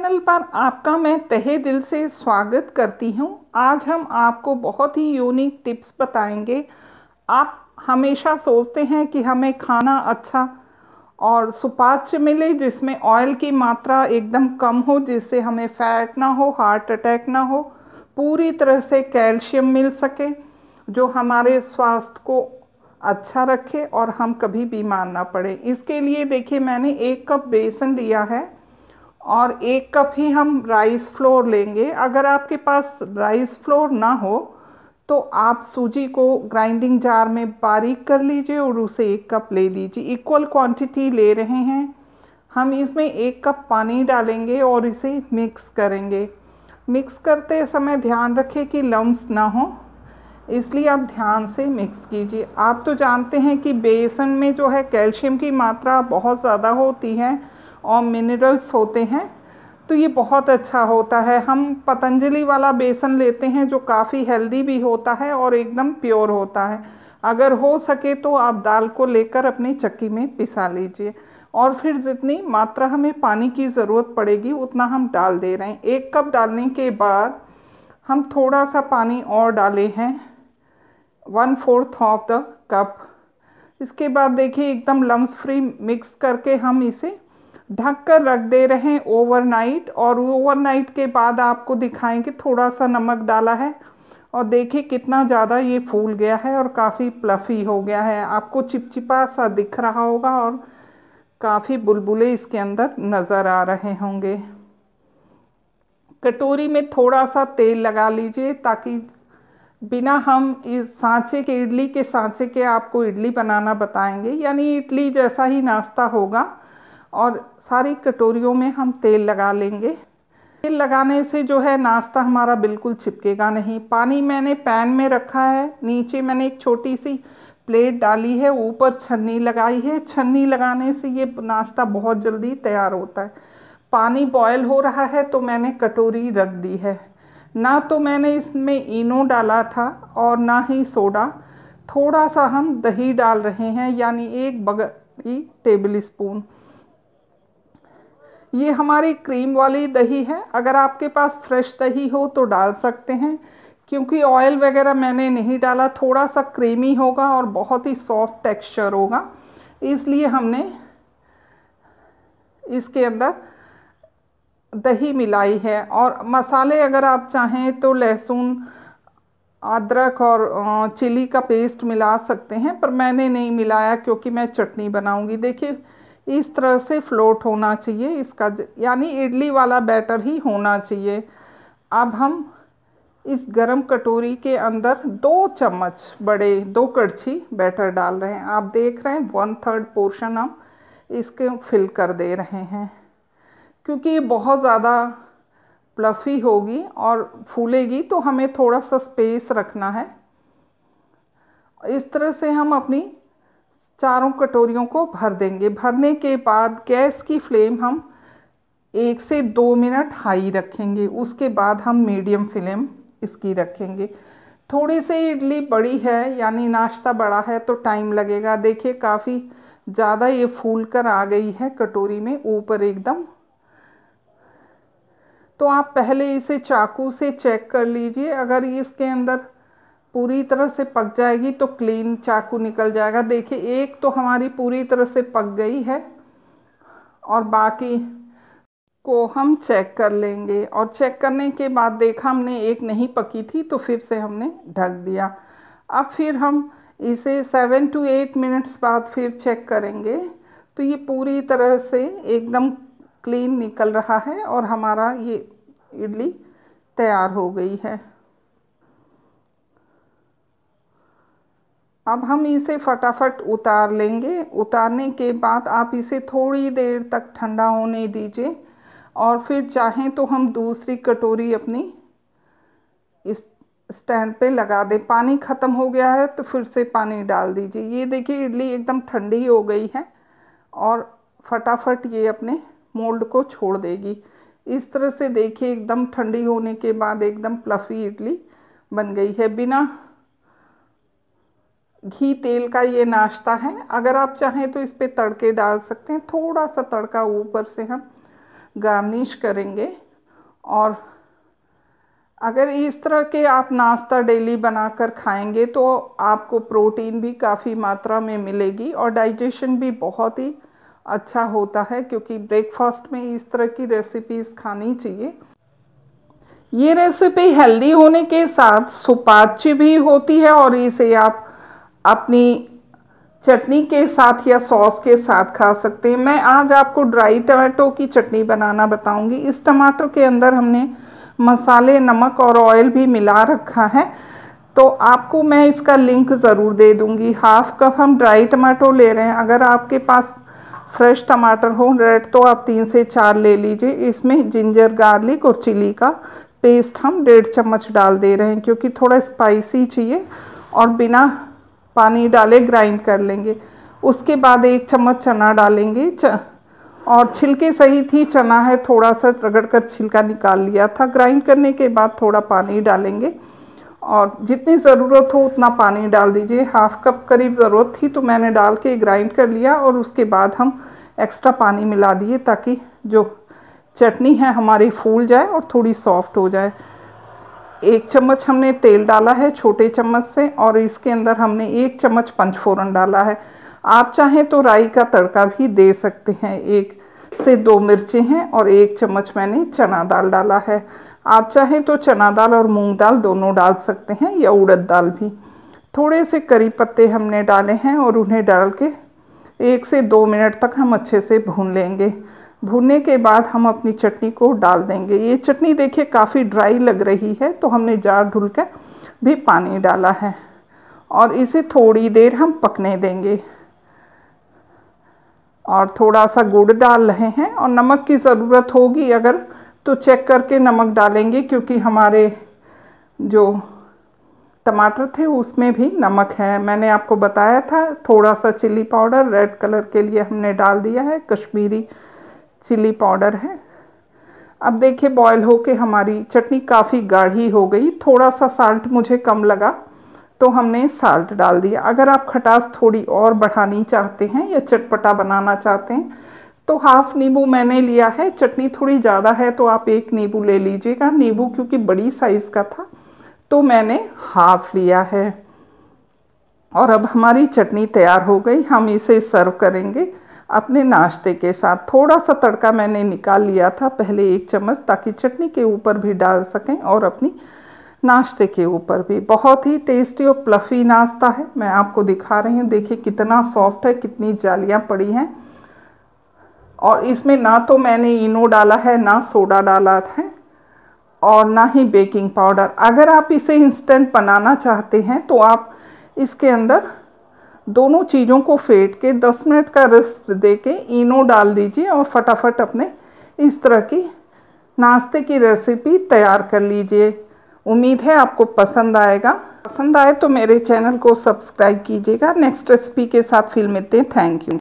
channel पर आपका मैं तहे दिल से स्वागत करती हूँ आज हम आपको बहुत ही यूनिक टिप्स बताएंगे आप हमेशा सोचते हैं कि हमें खाना अच्छा और सुपाच्य मिले जिसमें ऑयल की मात्रा एकदम कम हो जिससे हमें फैट ना हो हार्ट अटैक ना हो पूरी तरह से कैल्शियम मिल सके जो हमारे स्वास्थ्य को अच्छा रखे और हम कभी बीमार ना पड़े इसके लिए देखिए मैंने एक कप बेसन लिया है और एक कप ही हम राइस फ्लोर लेंगे अगर आपके पास राइस फ्लोर ना हो तो आप सूजी को ग्राइंडिंग जार में बारीक कर लीजिए और उसे एक कप ले लीजिए इक्वल क्वांटिटी ले रहे हैं हम इसमें एक कप पानी डालेंगे और इसे मिक्स करेंगे मिक्स करते समय ध्यान रखें कि लम्स ना हो इसलिए आप ध्यान से मिक्स कीजिए आप तो जानते हैं कि बेसन में जो है कैल्शियम की मात्रा बहुत ज़्यादा होती है और मिनरल्स होते हैं तो ये बहुत अच्छा होता है हम पतंजलि वाला बेसन लेते हैं जो काफ़ी हेल्दी भी होता है और एकदम प्योर होता है अगर हो सके तो आप दाल को लेकर अपनी चक्की में पिसा लीजिए और फिर जितनी मात्रा हमें पानी की ज़रूरत पड़ेगी उतना हम डाल दे रहे हैं एक कप डालने के बाद हम थोड़ा सा पानी और डाले हैं one fourth of the cup इसके बाद देखिए एकदम लम्स फ्री मिक्स करके हम इसे ढक कर रख दे रहे हैं ओवरनाइट और ओवरनाइट के बाद आपको दिखाएंगे थोड़ा सा नमक डाला है और देखिए कितना ज़्यादा ये फूल गया है और काफ़ी प्लफी हो गया है आपको चिपचिपा सा दिख रहा होगा और काफ़ी बुलबुले इसके अंदर नज़र आ रहे होंगे कटोरी में थोड़ा सा तेल लगा लीजिए ताकि बिना हम इस सांचे के इडली के सांचे के आपको इडली बनाना बताएंगे यानी इडली जैसा ही नाश्ता होगा और सारी कटोरियों में हम तेल लगा लेंगे तेल लगाने से जो है नाश्ता हमारा बिल्कुल चिपकेगा नहीं पानी मैंने पैन में रखा है नीचे मैंने एक छोटी सी प्लेट डाली है ऊपर छन्नी लगाई है छन्नी लगाने से ये नाश्ता बहुत जल्दी तैयार होता है पानी बॉयल हो रहा है तो मैंने कटोरी रख दी है ना तो मैंने इसमें इनो डाला था और ना ही सोडा थोड़ा सा हम दही डाल रहे हैं यानी एक बगड़ी टेबल स्पून ये हमारे क्रीम वाली दही है अगर आपके पास फ्रेश दही हो तो डाल सकते हैं क्योंकि ऑयल वगैरह मैंने नहीं डाला थोड़ा सा क्रीमी होगा और बहुत ही सॉफ्ट टेक्सचर होगा इसलिए हमने इसके अंदर दही मिलाई है और मसाले अगर आप चाहें तो लहसुन अदरक और चिली का पेस्ट मिला सकते हैं पर मैंने नहीं मिलाया क्योंकि मैं चटनी बनाऊंगी देखिए इस तरह से फ्लोट होना चाहिए इसका यानी इडली वाला बैटर ही होना चाहिए अब हम इस गरम कटोरी के अंदर दो चम्मच बड़े दो कड़छी बैटर डाल रहे हैं आप देख रहे हैं वन थर्ड पोर्शन हम इसके फिल कर दे रहे हैं क्योंकि ये बहुत ज़्यादा प्लफ़ी होगी और फूलेगी तो हमें थोड़ा सा स्पेस रखना है इस तरह से हम अपनी चारों कटोरियों को भर देंगे भरने के बाद गैस की फ्लेम हम एक से दो मिनट हाई रखेंगे उसके बाद हम मीडियम फ्लेम इसकी रखेंगे थोड़ी सी इडली बड़ी है यानी नाश्ता बड़ा है तो टाइम लगेगा देखिए काफ़ी ज़्यादा ये फूल कर आ गई है कटोरी में ऊपर एकदम तो आप पहले इसे चाकू से चेक कर लीजिए अगर इसके अंदर पूरी तरह से पक जाएगी तो क्लीन चाकू निकल जाएगा देखिए एक तो हमारी पूरी तरह से पक गई है और बाकी को हम चेक कर लेंगे और चेक करने के बाद देखा हमने एक नहीं पकी थी तो फिर से हमने ढक दिया अब फिर हम इसे सेवन टू एट मिनट्स बाद फिर चेक करेंगे तो ये पूरी तरह से एकदम क्लीन निकल रहा है और हमारा ये इडली तैयार हो गई है अब हम इसे फटाफट उतार लेंगे उतारने के बाद आप इसे थोड़ी देर तक ठंडा होने दीजिए और फिर चाहें तो हम दूसरी कटोरी अपनी इस स्टैंड पे लगा दें पानी ख़त्म हो गया है तो फिर से पानी डाल दीजिए ये देखिए इडली एकदम ठंडी हो गई है और फटाफट ये अपने मोल्ड को छोड़ देगी इस तरह से देखिए एकदम ठंडी होने के बाद एकदम प्लफी इडली बन गई है बिना घी तेल का ये नाश्ता है अगर आप चाहें तो इस पर तड़के डाल सकते हैं थोड़ा सा तड़का ऊपर से हम गार्निश करेंगे और अगर इस तरह के आप नाश्ता डेली बनाकर खाएंगे तो आपको प्रोटीन भी काफ़ी मात्रा में मिलेगी और डाइजेशन भी बहुत ही अच्छा होता है क्योंकि ब्रेकफास्ट में इस तरह की रेसिपीज़ खानी चाहिए ये रेसिपी हेल्दी होने के साथ सुपाच्य भी होती है और इसे आप अपनी चटनी के साथ या सॉस के साथ खा सकते हैं मैं आज आपको ड्राई टमाटो की चटनी बनाना बताऊंगी इस टमाटर के अंदर हमने मसाले नमक और ऑयल भी मिला रखा है तो आपको मैं इसका लिंक ज़रूर दे दूंगी हाफ़ कप हम ड्राई टमाटो ले रहे हैं अगर आपके पास फ्रेश टमाटर हो रेड तो आप तीन से चार ले लीजिए इसमें जिंजर गार्लिक और चिली का पेस्ट हम डेढ़ चम्मच डाल दे रहे हैं क्योंकि थोड़ा स्पाइसी चाहिए और बिना पानी डाले ग्राइंड कर लेंगे उसके बाद एक चम्मच चना डालेंगे च, और छिलके सहित ही चना है थोड़ा सा रगड़ कर छिलका निकाल लिया था ग्राइंड करने के बाद थोड़ा पानी डालेंगे और जितनी ज़रूरत हो उतना पानी डाल दीजिए हाफ कप करीब ज़रूरत थी तो मैंने डाल के ग्राइंड कर लिया और उसके बाद हम एक्स्ट्रा पानी मिला दिए ताकि जो चटनी है हमारी फूल जाए और थोड़ी सॉफ्ट हो जाए एक चम्मच हमने तेल डाला है छोटे चम्मच से और इसके अंदर हमने एक चम्मच पंचफोरन डाला है आप चाहें तो राई का तड़का भी दे सकते हैं एक से दो मिर्चें हैं और एक चम्मच मैंने चना दाल डाला है आप चाहें तो चना दाल और मूंग दाल दोनों डाल सकते हैं या उड़द दाल भी थोड़े से करी पत्ते हमने डाले हैं और उन्हें डाल के एक से दो मिनट तक हम अच्छे से भून लेंगे भुनने के बाद हम अपनी चटनी को डाल देंगे ये चटनी देखिए काफ़ी ड्राई लग रही है तो हमने जार ढुल कर भी पानी डाला है और इसे थोड़ी देर हम पकने देंगे और थोड़ा सा गुड़ डाल रहे हैं और नमक की ज़रूरत होगी अगर तो चेक करके नमक डालेंगे क्योंकि हमारे जो टमाटर थे उसमें भी नमक है मैंने आपको बताया था थोड़ा सा चिल्ली पाउडर रेड कलर के लिए हमने डाल दिया है कश्मीरी चिली पाउडर है अब देखिए बॉयल हो के हमारी चटनी काफ़ी गाढ़ी हो गई थोड़ा सा साल्ट मुझे कम लगा तो हमने साल्ट डाल दिया अगर आप खटास थोड़ी और बढ़ानी चाहते हैं या चटपटा बनाना चाहते हैं तो हाफ़ नींबू मैंने लिया है चटनी थोड़ी ज़्यादा है तो आप एक नींबू ले लीजिएगा नींबू क्योंकि बड़ी साइज़ का था तो मैंने हाफ लिया है और अब हमारी चटनी तैयार हो गई हम इसे सर्व करेंगे अपने नाश्ते के साथ थोड़ा सा तड़का मैंने निकाल लिया था पहले एक चम्मच ताकि चटनी के ऊपर भी डाल सकें और अपनी नाश्ते के ऊपर भी बहुत ही टेस्टी और प्लफी नाश्ता है मैं आपको दिखा रही हूँ देखिए कितना सॉफ्ट है कितनी जालियाँ पड़ी हैं और इसमें ना तो मैंने इनो डाला है ना सोडा डाला है और ना ही बेकिंग पाउडर अगर आप इसे इंस्टेंट बनाना चाहते हैं तो आप इसके अंदर दोनों चीज़ों को फेंट के 10 मिनट का रेस्ट दे के इनो डाल दीजिए और फटाफट अपने इस तरह की नाश्ते की रेसिपी तैयार कर लीजिए उम्मीद है आपको पसंद आएगा पसंद आए तो मेरे चैनल को सब्सक्राइब कीजिएगा नेक्स्ट रेसिपी के साथ फिल्म मिलते हैं थैंक यू